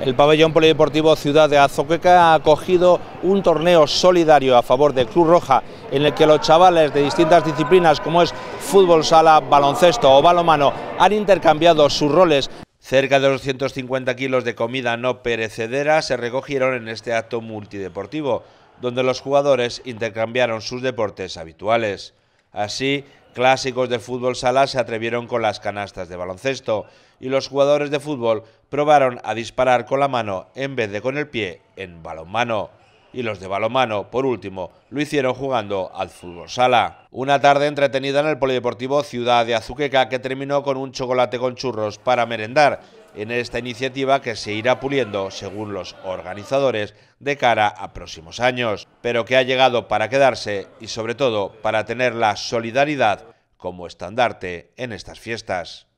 El pabellón polideportivo Ciudad de Azoqueca ha acogido un torneo solidario a favor de Cruz Roja, en el que los chavales de distintas disciplinas como es fútbol sala, baloncesto o balomano han intercambiado sus roles. Cerca de 250 kilos de comida no perecedera se recogieron en este acto multideportivo, donde los jugadores intercambiaron sus deportes habituales. Así, clásicos de fútbol sala se atrevieron con las canastas de baloncesto y los jugadores de fútbol probaron a disparar con la mano en vez de con el pie en balonmano. Y los de balonmano, por último, lo hicieron jugando al fútbol sala. Una tarde entretenida en el polideportivo Ciudad de Azuqueca que terminó con un chocolate con churros para merendar en esta iniciativa que se irá puliendo, según los organizadores, de cara a próximos años, pero que ha llegado para quedarse y sobre todo para tener la solidaridad como estandarte en estas fiestas.